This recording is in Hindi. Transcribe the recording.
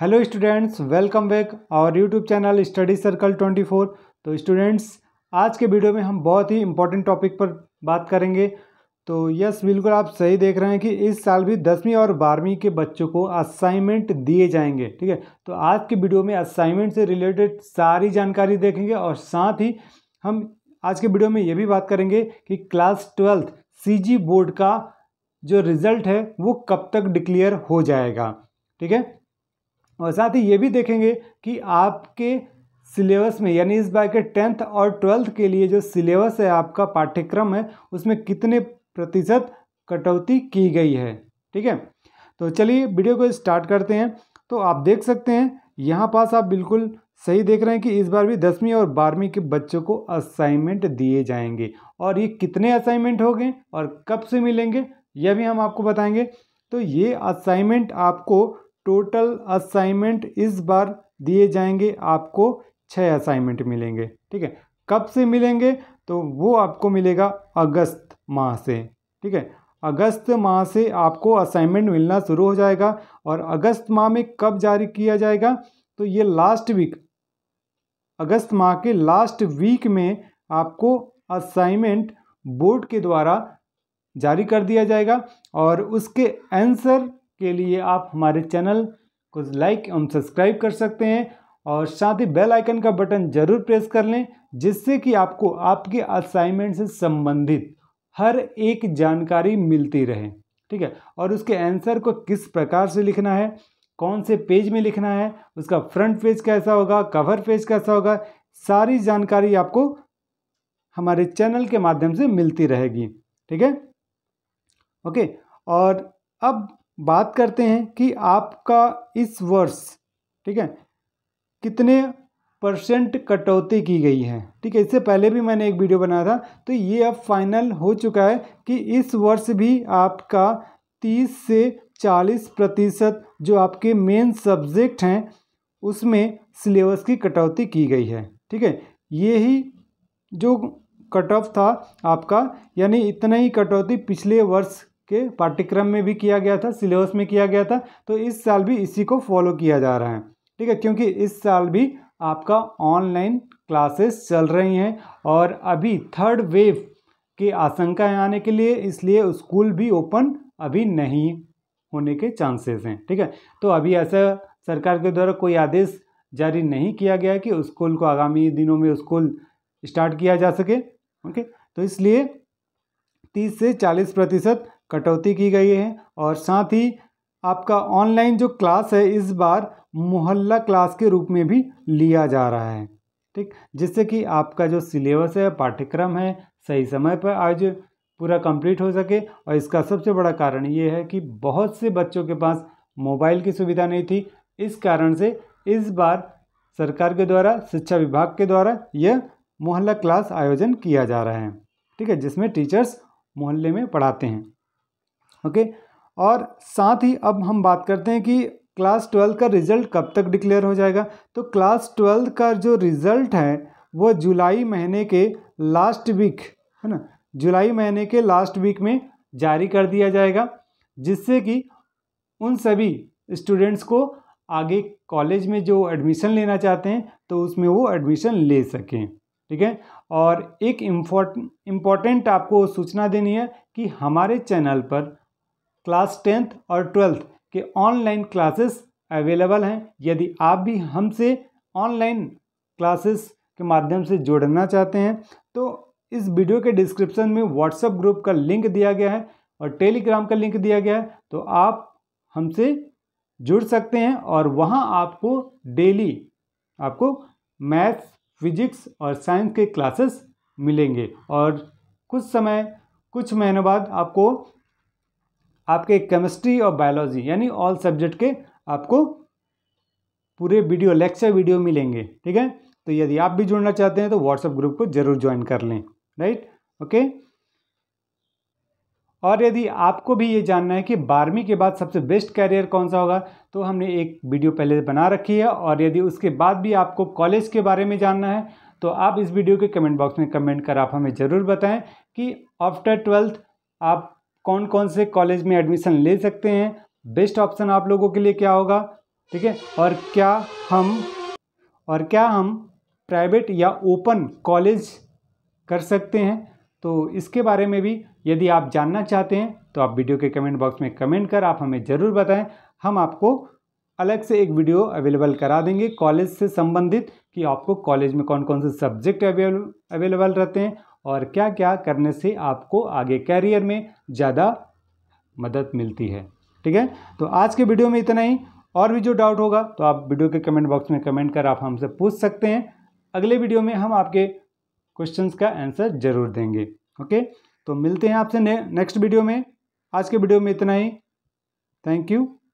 hello students welcome back our YouTube channel study circle 24 तो स्टूडेंट्स आज के वीडियो में हम बहुत ही इम्पोर्टेंट टॉपिक पर बात करेंगे तो यस बिल्कुल आप सही देख रहे हैं कि इस साल भी दसवीं और बारहवीं के बच्चों को असाइनमेंट दिए जाएंगे ठीक है तो आज के वीडियो में असाइनमेंट से रिलेटेड सारी जानकारी देखेंगे और साथ ही हम आज के वीडियो में ये भी बात करेंगे कि क्लास ट्वेल्थ सी बोर्ड का जो रिज़ल्ट है वो कब तक डिक्लेयर हो जाएगा ठीक है और साथ ही ये भी देखेंगे कि आपके सिलेबस में यानी इस बार के टेंथ और ट्वेल्थ के लिए जो सिलेबस है आपका पाठ्यक्रम है उसमें कितने प्रतिशत कटौती की गई है ठीक है तो चलिए वीडियो को स्टार्ट करते हैं तो आप देख सकते हैं यहाँ पास आप बिल्कुल सही देख रहे हैं कि इस बार भी दसवीं और बारहवीं के बच्चों को असाइनमेंट दिए जाएंगे और ये कितने असाइनमेंट हो गए और कब से मिलेंगे यह भी हम आपको बताएंगे तो ये असाइनमेंट आपको टोटल असाइनमेंट इस बार दिए जाएंगे आपको छः असाइनमेंट मिलेंगे ठीक है कब से मिलेंगे तो वो आपको मिलेगा अगस्त माह से ठीक है अगस्त माह से आपको असाइनमेंट मिलना शुरू हो जाएगा और अगस्त माह में कब जारी किया जाएगा तो ये लास्ट वीक अगस्त माह के लास्ट वीक में आपको असाइनमेंट बोर्ड के द्वारा जारी कर दिया जाएगा और उसके आंसर के लिए आप हमारे चैनल को लाइक एवं सब्सक्राइब कर सकते हैं और साथ ही बेल आइकन का बटन ज़रूर प्रेस कर लें जिससे कि आपको आपके असाइनमेंट से संबंधित हर एक जानकारी मिलती रहे ठीक है और उसके आंसर को किस प्रकार से लिखना है कौन से पेज में लिखना है उसका फ्रंट पेज कैसा होगा कवर पेज कैसा होगा सारी जानकारी आपको हमारे चैनल के माध्यम से मिलती रहेगी ठीक है ओके और अब बात करते हैं कि आपका इस वर्ष ठीक है कितने परसेंट कटौती की गई है ठीक है इससे पहले भी मैंने एक वीडियो बनाया था तो ये अब फाइनल हो चुका है कि इस वर्ष भी आपका तीस से चालीस प्रतिशत जो आपके मेन सब्जेक्ट हैं उसमें सिलेबस की कटौती की गई है ठीक है ये ही जो कट ऑफ था आपका यानी इतना ही कटौती पिछले वर्ष के पाठ्यक्रम में भी किया गया था सिलेबस में किया गया था तो इस साल भी इसी को फॉलो किया जा रहा है ठीक है क्योंकि इस साल भी आपका ऑनलाइन क्लासेस चल रही हैं और अभी थर्ड वेव की आशंकाएं आने के लिए इसलिए स्कूल भी ओपन अभी नहीं होने के चांसेस हैं ठीक है तो अभी ऐसा सरकार के द्वारा कोई आदेश जारी नहीं किया गया कि स्कूल को आगामी दिनों में स्कूल स्टार्ट किया जा सके ओके तो इसलिए 30 से 40 प्रतिशत कटौती की गई है और साथ ही आपका ऑनलाइन जो क्लास है इस बार मोहल्ला क्लास के रूप में भी लिया जा रहा है ठीक जिससे कि आपका जो सिलेबस है पाठ्यक्रम है सही समय पर आज पूरा कंप्लीट हो सके और इसका सबसे बड़ा कारण ये है कि बहुत से बच्चों के पास मोबाइल की सुविधा नहीं थी इस कारण से इस बार सरकार के द्वारा शिक्षा विभाग के द्वारा यह मोहल्ला क्लास आयोजन किया जा रहा है ठीक है जिसमें टीचर्स मोहल्ले में पढ़ाते हैं ओके और साथ ही अब हम बात करते हैं कि क्लास ट्वेल्थ का रिज़ल्ट कब तक डिक्लेयर हो जाएगा तो क्लास ट्वेल्थ का जो रिज़ल्ट है वो जुलाई महीने के लास्ट वीक है ना जुलाई महीने के लास्ट वीक में जारी कर दिया जाएगा जिससे कि उन सभी स्टूडेंट्स को आगे कॉलेज में जो एडमिशन लेना चाहते हैं तो उसमें वो एडमिशन ले सकें ठीक है और एक इम्पॉर्टेंट आपको सूचना देनी है कि हमारे चैनल पर क्लास टेंथ और ट्वेल्थ के ऑनलाइन क्लासेस अवेलेबल हैं यदि आप भी हमसे ऑनलाइन क्लासेस के माध्यम से जोड़ना चाहते हैं तो इस वीडियो के डिस्क्रिप्शन में व्हाट्सएप ग्रुप का लिंक दिया गया है और टेलीग्राम का लिंक दिया गया है तो आप हमसे जुड़ सकते हैं और वहाँ आपको डेली आपको मैथ्स फिजिक्स और साइंस के क्लासेस मिलेंगे और कुछ समय कुछ महीनों बाद आपको आपके केमिस्ट्री और बायोलॉजी यानी ऑल सब्जेक्ट के आपको पूरे वीडियो लेक्चर वीडियो मिलेंगे ठीक है तो यदि आप भी जुड़ना चाहते हैं तो व्हाट्सएप ग्रुप को ज़रूर ज्वाइन कर लें राइट ओके और यदि आपको भी ये जानना है कि बारहवीं के बाद सबसे बेस्ट कैरियर कौन सा होगा तो हमने एक वीडियो पहले बना रखी है और यदि उसके बाद भी आपको कॉलेज के बारे में जानना है तो आप इस वीडियो के कमेंट बॉक्स में कमेंट कर आप हमें ज़रूर बताएं कि आफ्टर ट्वेल्थ आप कौन कौन से कॉलेज में एडमिशन ले सकते हैं बेस्ट ऑप्शन आप लोगों के लिए क्या होगा ठीक है और क्या हम और क्या हम प्राइवेट या ओपन कॉलेज कर सकते हैं तो इसके बारे में भी यदि आप जानना चाहते हैं तो आप वीडियो के कमेंट बॉक्स में कमेंट कर आप हमें ज़रूर बताएं हम आपको अलग से एक वीडियो अवेलेबल करा देंगे कॉलेज से संबंधित कि आपको कॉलेज में कौन कौन से सब्जेक्ट अवेलेबल रहते हैं और क्या क्या करने से आपको आगे कैरियर में ज़्यादा मदद मिलती है ठीक है तो आज के वीडियो में इतना ही और भी जो डाउट होगा तो आप वीडियो के कमेंट बॉक्स में कमेंट कर आप हमसे पूछ सकते हैं अगले वीडियो में हम आपके क्वेश्चंस का आंसर ज़रूर देंगे ओके तो मिलते हैं आपसे ने, नेक्स्ट वीडियो में आज के वीडियो में इतना ही थैंक यू